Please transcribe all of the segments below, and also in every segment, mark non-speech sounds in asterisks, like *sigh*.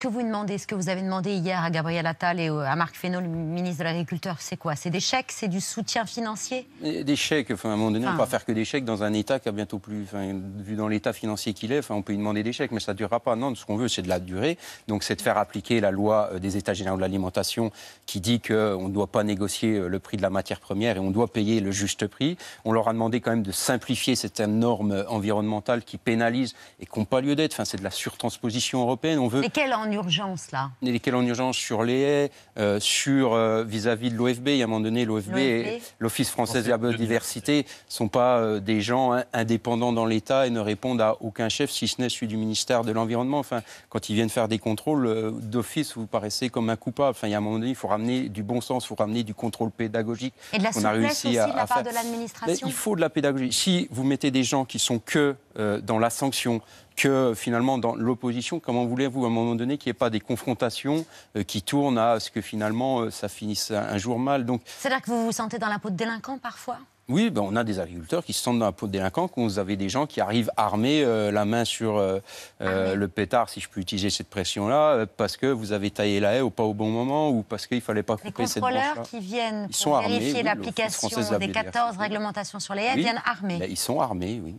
que vous demandez, ce que vous avez demandé hier à Gabriel Attal et euh, à Marc Fesneau, le ministre de l'Agriculture, c'est quoi C'est des chèques C'est du soutien financier Des chèques. Enfin, à un moment donné, on ne peut pas faire que des chèques dans un État qui a bientôt plus. vu dans l'état financier qu'il est, on peut y demander des chèques, mais ça ne durera pas. Non, ce qu'on veut, c'est de la durée. Donc, c'est de faire appliquer la loi euh, des États généraux de l'alimentation qui dit qu'on euh, ne doit pas négocier le prix de la matière première et on doit payer le juste prix. On leur a demandé quand même de simplifier cette norme environnementale qui pénalise et qui pas lieu d'être. Enfin, c'est de la surtransposition européenne. On veut urgence, là Lesquels en urgence sur les haies, euh, sur euh, vis-à-vis de l'OFB. Il y a un moment donné, l'OFB et l'Office français de la biodiversité ne sont pas euh, des gens hein, indépendants dans l'État et ne répondent à aucun chef, si ce n'est celui du ministère de l'Environnement. Enfin, quand ils viennent faire des contrôles d'office, vous paraissez comme un coupable. Enfin, il y a un moment donné, il faut ramener du bon sens, il faut ramener du contrôle pédagogique. Et on a réussi à, Il faut de la pédagogie. Si vous mettez des gens qui sont que dans la sanction, que finalement dans l'opposition, comment voulez-vous à un moment donné qu'il n'y ait pas des confrontations euh, qui tournent à ce que finalement euh, ça finisse un, jour mal Donc, C'est-à-dire que vous vous sentez dans la peau de délinquant parfois oui, ben on a des agriculteurs qui se sentent dans la peau de délinquant, quand vous avez des gens qui arrivent armés, euh, la main sur ah le pétard, si je peux utiliser cette pression-là, parce que vous avez taillé la haie ou pas au bon moment, ou parce qu'il ne fallait pas couper cette branche Les contrôleurs qui viennent pour vérifier l'application des 14 réglementations sur les haies viennent armés. Ben, ils sont armés, oui.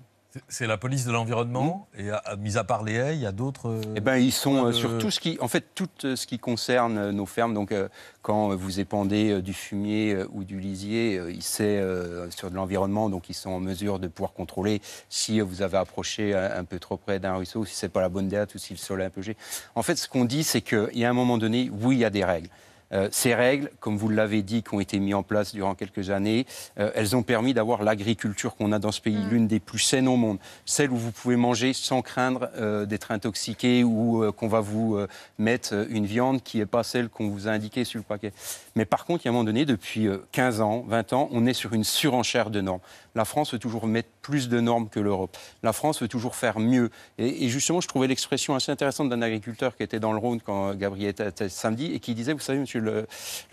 C'est la police de l'environnement et mis à part les haies, il y a d'autres. Euh, eh ben, ils sont euh, sur tout ce qui, en fait, tout euh, ce qui concerne nos fermes. Donc, quand vous épandez du fumier ou du lisier, ils c'est sur de l'environnement, donc ils sont en mesure de pouvoir contrôler si vous avez approché un, peu trop près d'un ruisseau, si c'est pas la bonne date ou si le sol est un peu gé. En fait, ce qu'on dit, c'est qu'il y a un moment donné, oui, il y a des règles. Euh, ces règles, comme vous l'avez dit, qui ont été mises en place durant quelques années, euh, elles ont permis d'avoir l'agriculture qu'on a dans ce pays, mm. l'une des plus saines au monde, celle où vous pouvez manger sans craindre euh, d'être intoxiqué ou qu'on va vous mettre une viande qui n'est pas celle qu'on vous a indiquée sur le paquet. Mais par contre, il y a un moment donné, depuis 15 ans, 20 ans, on est sur une surenchère de normes. La France veut toujours mettre plus de normes que l'Europe. La France veut toujours faire mieux. Et, justement, je trouvais l'expression assez intéressante d'un agriculteur qui était dans le Rhône quand Gabriel était samedi et qui disait, vous savez, monsieur le,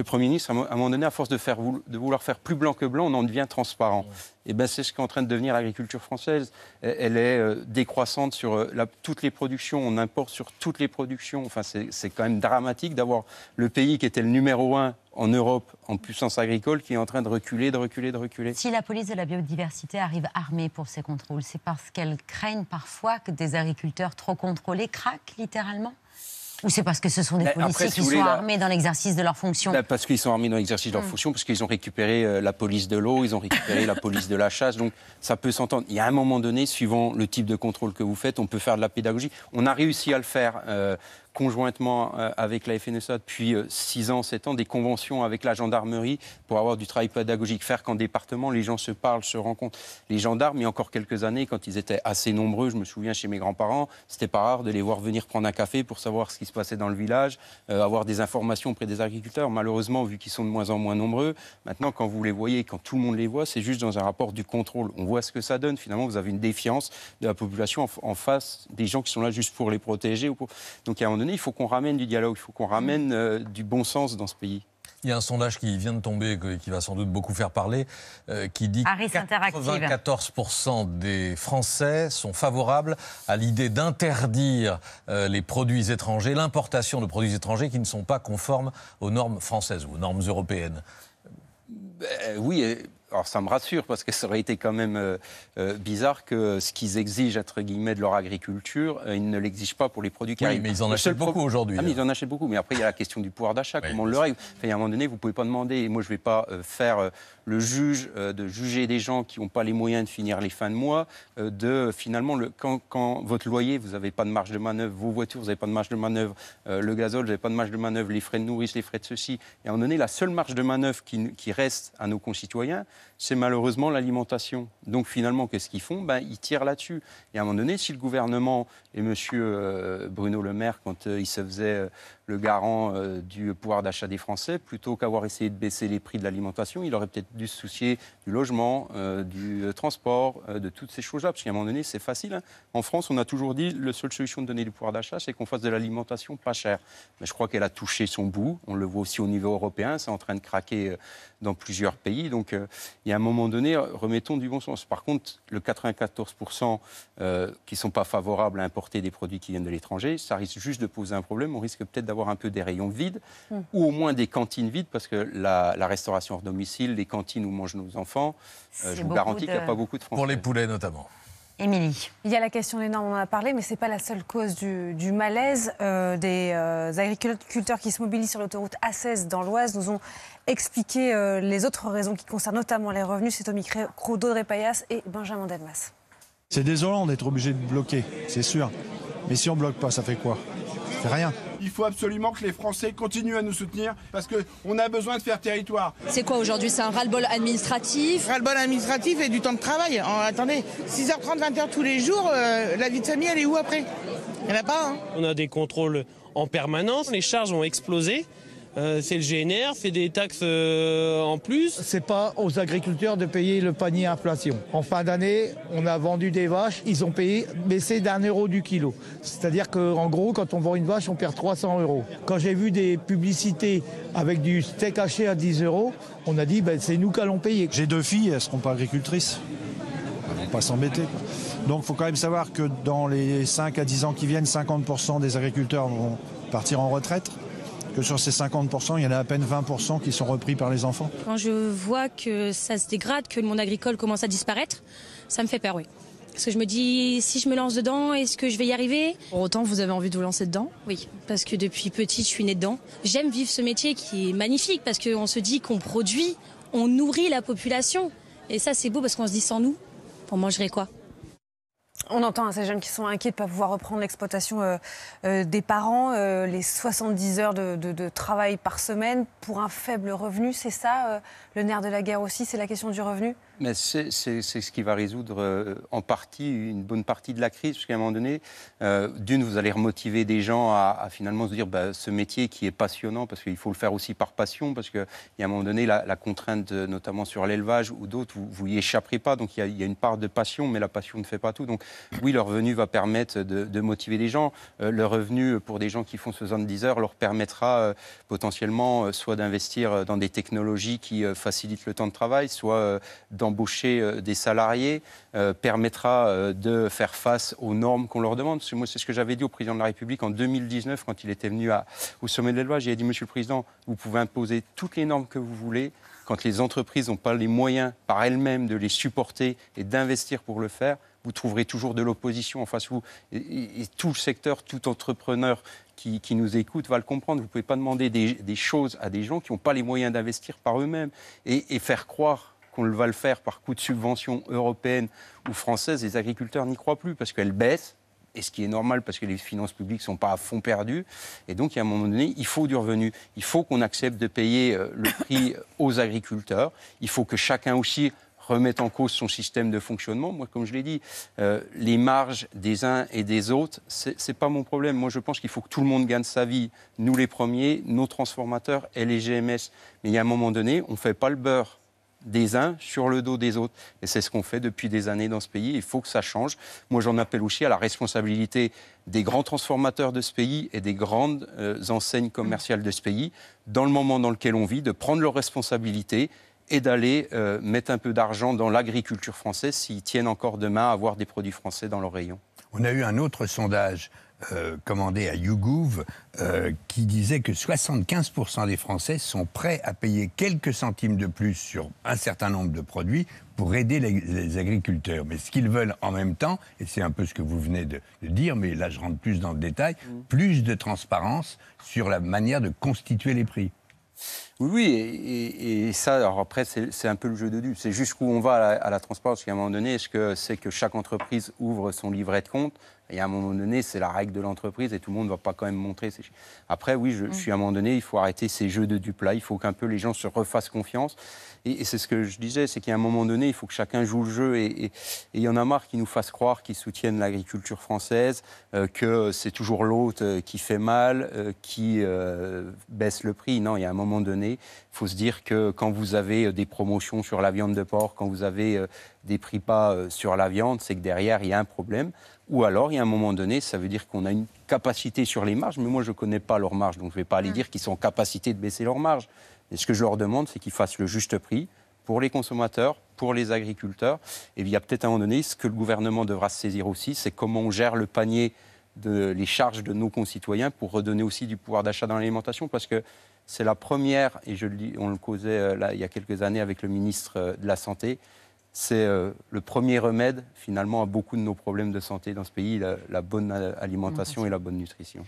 Premier ministre, à un moment donné, à force de, vouloir faire plus blanc que blanc, on en devient transparent. Eh ben, c'est ce qu'est en train de devenir l'agriculture française. Elle est euh, décroissante sur euh, toutes les productions, on importe sur toutes les productions. Enfin, c'est quand même dramatique d'avoir le pays qui était le numéro un en Europe en puissance agricole qui est en train de reculer, de reculer, de reculer. Si la police de la biodiversité arrive armée pour ces contrôles, c'est parce qu'elle craint parfois que des agriculteurs trop contrôlés craquent littéralement ou c'est parce que ce sont des policiers qui sont armés dans l'exercice de leur fonction bah, Parce qu'ils sont armés dans l'exercice de leur hmm. fonction, parce qu'ils ont récupéré euh, la police de l'eau, ils ont récupéré la police de la chasse. Donc ça peut s'entendre. Il y a un moment donné, suivant le type de contrôle que vous faites, on peut faire de la pédagogie. On a réussi à le faire euh, conjointement euh, avec la FNSA e depuis 6 euh, ans, 7 ans, des conventions avec la gendarmerie pour avoir du travail pédagogique, faire qu'en département, les gens se parlent, se rencontrent. Les gendarmes, il y a encore quelques années, quand ils étaient assez nombreux, je me souviens chez mes grands-parents, c'était pas rare de les voir venir prendre un café pour savoir ce qui se passait dans le village, euh, avoir des informations auprès des agriculteurs. Malheureusement, vu qu'ils sont de moins en moins nombreux, maintenant, quand vous les voyez, quand tout le monde les voit, c'est juste dans un rapport du contrôle. On voit ce que ça donne. Finalement, vous avez une défiance de la population en, face des gens qui sont là juste pour les protéger. Ou Donc, il y a un il faut qu'on ramène du dialogue, il faut qu'on ramène euh, du bon sens dans ce pays. Il y a un sondage qui vient de tomber et qui va sans doute beaucoup faire parler, euh, qui dit que 94% des Français sont favorables à l'idée d'interdire euh, les produits étrangers, l'importation de produits étrangers qui ne sont pas conformes aux normes françaises ou aux normes européennes. Ben, oui, alors ça me rassure parce que ça aurait été quand même euh, euh, bizarre que ce qu'ils exigent entre guillemets de leur agriculture, euh, ils ne l'exigent pas pour les produits qui oui, Mais ils en achètent beaucoup aujourd'hui. Ah, mais ils en achètent beaucoup. Mais après il y a la question du pouvoir d'achat, comment on le règle. Enfin, à un moment donné, vous pouvez pas demander. Et moi je vais pas faire le juge de juger des gens qui n'ont pas les moyens de finir les fins de mois. de finalement le, quand, votre loyer, vous n'avez pas de marge de manœuvre, vos voitures, vous n'avez pas de marge de manœuvre, le gazole, vous n'avez pas de marge de manœuvre, les frais de nourrice, les frais de ceci. Et à un moment donné, la seule marge de manœuvre qui reste à nos concitoyens c'est malheureusement l'alimentation. Donc finalement, qu'est-ce qu'ils font ben, Ils tirent là-dessus. Et à un moment donné, si le gouvernement et M. Bruno Le Maire, quand euh, il se faisait euh, le garant euh, du pouvoir d'achat des Français, plutôt qu'avoir essayé de baisser les prix de l'alimentation, il aurait peut-être dû se soucier du logement, du transport, de toutes ces choses-là. Parce qu'à un moment donné, c'est facile. Hein. En France, on a toujours dit la seule solution de donner du pouvoir d'achat, c'est qu'on fasse de l'alimentation pas chère. Mais je crois qu'elle a touché son bout. On le voit aussi au niveau européen. C'est en train de craquer dans plusieurs pays. Donc il y a un moment donné, remettons du bon sens. Par contre, le 94% euh, qui ne sont pas favorables à importer des produits qui viennent de l'étranger, ça risque juste de poser un problème. On risque peut-être d'avoir un peu des rayons vides, hum. ou au moins des cantines vides, parce que la, restauration hors domicile, les cantines où mangent nos enfants, euh, je vous garantis qu'il n'y a pas beaucoup de Français. Pour les poulets notamment. Émilie. Il y a la question des normes, on en a parlé, mais ce n'est pas la seule cause du, malaise. Euh, des euh, agriculteurs qui se mobilisent sur l'autoroute A16 dans l'Oise nous ont expliqué euh, les autres raisons qui concernent notamment les revenus. C'est au micro d'Audrey et Benjamin Delmas. C'est désolant d'être obligé de bloquer, c'est sûr. Mais si on bloque pas, ça fait quoi rien. Il faut absolument que les Français continuent à nous soutenir parce qu'on a besoin de faire territoire. C'est quoi aujourd'hui C'est un ras-le-bol administratif Ras-le-bol administratif et du temps de travail. Oh, attendez, 6h30, 20h tous les jours, euh, la vie de famille, elle est où après Il n'y en a pas. Hein. On a des contrôles en permanence, les charges ont explosé. Euh, c'est le GNR, c'est des taxes euh, en plus. C'est pas aux agriculteurs de payer le panier inflation. En fin d'année, on a vendu des vaches, ils ont payé baissé d'un euro du kilo. C'est-à-dire qu'en gros, quand on vend une vache, on perd 300 euros. Quand j'ai vu des publicités avec du steak haché à 10 euros, on a dit ben, c'est nous qui allons payer. J'ai deux filles, elles ne seront pas agricultrices. Elles vont pas s'embêter. Donc il faut quand même savoir que dans les 5 à 10 ans qui viennent, 50% des agriculteurs vont partir en retraite que sur ces 50%, il y en a à peine 20% qui sont repris par les enfants. Quand je vois que ça se dégrade, que le monde agricole commence à disparaître, ça me fait peur, oui. Parce que je me dis, si je me lance dedans, est-ce que je vais y arriver Pour autant, vous avez envie de vous lancer dedans Oui, parce que depuis petite, je suis née dedans. J'aime vivre ce métier qui est magnifique, parce qu'on se dit qu'on produit, on nourrit la population. Et ça, c'est beau parce qu'on se dit sans nous, on mangerait quoi on entend hein, ces jeunes qui sont inquiets de ne pas pouvoir reprendre l'exploitation euh, euh, des parents, euh, les 70 heures de, travail par semaine pour un faible revenu, c'est ça le nerf de la guerre aussi, c'est la question du revenu mais c'est ce qui va résoudre euh, en partie une bonne partie de la crise, qu'à un moment donné, euh, d'une, vous allez remotiver des gens à, finalement se dire bah, ce métier qui est passionnant, parce qu'il faut le faire aussi par passion, parce qu'à y a un moment donné, la, contrainte, euh, notamment sur l'élevage ou d'autres, vous n'y échapperez pas. Donc il y, a une part de passion, mais la passion ne fait pas tout. Donc oui, le revenu va permettre de, motiver des gens. le revenu pour des gens qui font 70 heures leur permettra potentiellement soit d'investir dans des technologies qui facilitent le temps de travail, soit dans embaucher euh, des salariés euh, permettra euh, de faire face aux normes qu'on leur demande. Moi, c'est ce que j'avais dit au président de la République en 2019 quand il était venu à, au sommet de la loi. J'ai dit, Monsieur le Président, vous pouvez imposer toutes les normes que vous voulez. Quand les entreprises n'ont pas les moyens par elles-mêmes de les supporter et d'investir pour le faire, vous trouverez toujours de l'opposition en face de vous. Et, tout le secteur, tout entrepreneur qui, nous écoute va le comprendre. Vous ne pouvez pas demander des, choses à des gens qui n'ont pas les moyens d'investir par eux-mêmes et, et faire croire qu'on va le faire par coup de subvention européenne ou française, les agriculteurs n'y croient plus parce qu'elles baissent. Et ce qui est normal parce que les finances publiques ne sont pas à fond perdues. Et donc, il a un moment donné, il faut du revenu. Il faut qu'on accepte de payer euh, le prix *coughs* aux agriculteurs. Il faut que chacun aussi remette en cause son système de fonctionnement. Moi, comme je l'ai dit, euh, les marges des uns et des autres, ce n'est pas mon problème. Moi, je pense qu'il faut que tout le monde gagne sa vie, nous les premiers, nos transformateurs et les GMS. Mais il y a un moment donné, on ne fait pas le beurre des uns sur le dos des autres. Et c'est ce qu'on fait depuis des années dans ce pays. Il faut que ça change. Moi, j'en appelle aussi à la responsabilité des grands transformateurs de ce pays et des grandes euh, enseignes commerciales de ce pays, dans le moment dans lequel on vit, de prendre leurs responsabilités et d'aller euh, mettre un peu d'argent dans l'agriculture française s'ils tiennent encore demain à avoir des produits français dans leur rayon. On a eu un autre sondage euh, commandé à YouGov euh, qui disait que 75% des Français sont prêts à payer quelques centimes de plus sur un certain nombre de produits pour aider les, agriculteurs. Mais ce qu'ils veulent en même temps, et c'est un peu ce que vous venez de, dire, mais là je rentre plus dans le détail, mm. plus de transparence sur la manière de constituer les prix. Oui, oui, et, ça, alors après, c'est un peu le jeu de dupes. C'est jusqu'où on va à la, transparence. Parce qu'à un moment donné, est-ce que c'est que chaque entreprise ouvre son livret de compte et à un moment donné, c'est la règle de l'entreprise et tout le monde ne va pas quand même montrer Après, oui, je, suis à un moment donné, il faut arrêter ces jeux de dupla. Il faut qu'un peu les gens se refassent confiance. Et, c'est ce que je disais, c'est qu'à un moment donné, il faut que chacun joue le jeu. Et il y en a marre qui nous fassent croire qu'ils soutiennent l'agriculture française, euh, que c'est toujours l'autre euh, qui fait mal, euh, qui baisse le prix. Non, il y a un moment donné, il faut se dire que quand vous avez des promotions sur la viande de porc, quand vous avez des prix pas sur la viande, c'est que derrière, il y a un problème. Ou alors, il y a un moment donné, ça veut dire qu'on a une capacité sur les marges, mais moi, je ne connais pas leurs marges, donc je ne vais pas aller mm. dire qu'ils sont en capacité de baisser leurs marges. Mais ce que je leur demande, c'est qu'ils fassent le juste prix pour les consommateurs, pour les agriculteurs. Et il y a peut-être un moment donné, ce que le gouvernement devra se saisir aussi, c'est comment on gère le panier de les charges de nos concitoyens pour redonner aussi du pouvoir d'achat dans l'alimentation, parce que c'est la première, et je le dis, on le causait euh, là, il y a quelques années avec le ministre euh, de la Santé, c'est euh, le premier remède finalement à beaucoup de nos problèmes de santé dans ce pays, la, bonne alimentation et la bonne nutrition.